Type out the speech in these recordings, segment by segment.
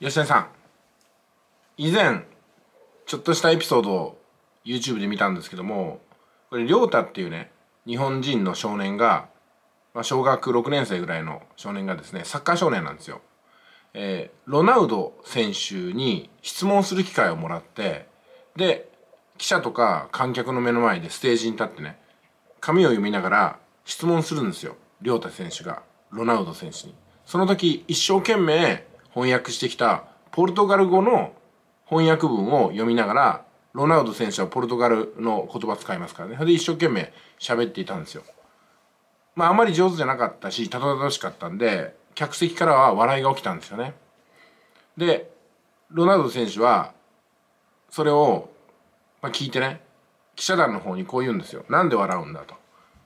吉田さん以前ちょっとしたエピソードを YouTube で見たんですけどもこれ亮太っていうね日本人の少年が、まあ、小学6年生ぐらいの少年がですねサッカー少年なんですよ。えー、ロナウド選手に質問する機会をもらってで記者とか観客の目の前でステージに立ってね紙を読みながら質問するんですよ亮太選手がロナウド選手に。その時一生懸命翻訳してきたポルトガル語の翻訳文を読みながらロナウド選手はポルトガルの言葉使いますからねそれで一生懸命喋っていたんですよ。まああまり上手じゃなかったしたどたどしかったんで客席からは笑いが起きたんですよね。でロナウド選手はそれを、まあ、聞いてね記者団の方にこう言うんですよ。なんで笑うんだと。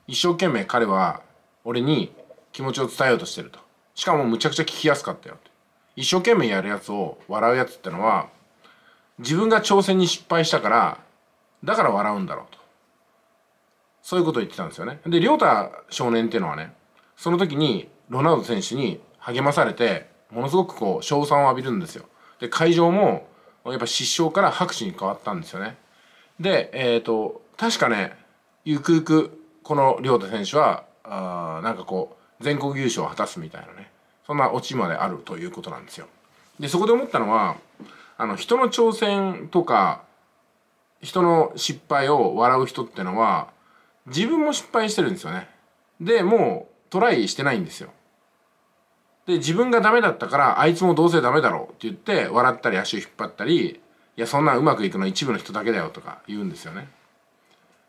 一生懸命彼は俺に気持ちを伝えようとしてると。しかもむちゃくちゃ聞きやすかったよ一生懸命やるやつを笑うやつってのは自分が挑戦に失敗したからだから笑うんだろうとそういうことを言ってたんですよねで亮太少年っていうのはねその時にロナウド選手に励まされてものすごくこう称賛を浴びるんですよで会場もやっぱ失笑から拍手に変わったんですよねでえっ、ー、と確かねゆくゆくこの亮太選手はあなんかこう全国優勝を果たすみたいなねそんなオチまであるということなんですよ。でそこで思ったのはあの人の挑戦とか人の失敗を笑う人ってのは自分も失敗してるんですよね。でもうトライしてないんですよ。で自分がダメだったからあいつもどうせダメだろうって言って笑ったり足を引っ張ったりいやそんなうまくいくの一部の人だけだよとか言うんですよね。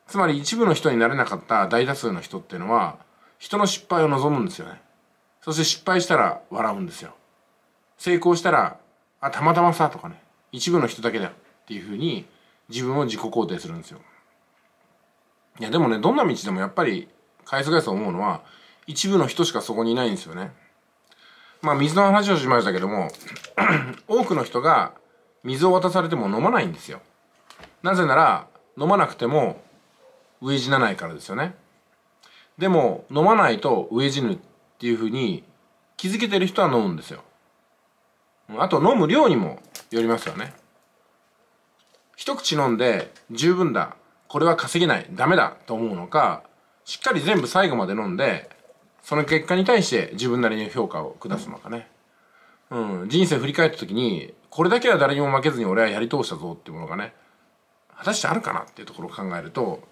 つまり一部の人になれなかった大多数の人っていうのは人の失敗を望むんですよね。そして失敗したら笑うんですよ成功したらあたまたまさとかね一部の人だけだよっていうふうに自分を自己肯定するんですよいやでもねどんな道でもやっぱり返す返す思うのは一部の人しかそこにいないんですよねまあ水の話をしましたけども 多くの人が水を渡されても飲まないんですよなぜなら飲まなくても飢え死なないからですよねでも飲まないと飢え死ぬっていうふうに気づけてる人は飲むんですよあと飲む量にもよりますよね一口飲んで十分だこれは稼げないダメだと思うのかしっかり全部最後まで飲んでその結果に対して自分なりの評価を下すのかねうん人生振り返った時にこれだけは誰にも負けずに俺はやり通したぞっていうものがね果たしてあるかなっていうところを考えると、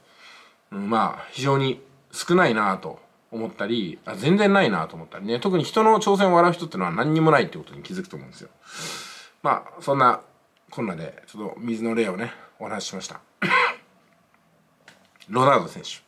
うん、まあ非常に少ないなと思ったりあ全然ないなと思ったりね特に人の挑戦を笑う人ってのは何にもないってことに気づくと思うんですよまあそんなこんなでちょっと水の例をねお話ししましたロナウド選手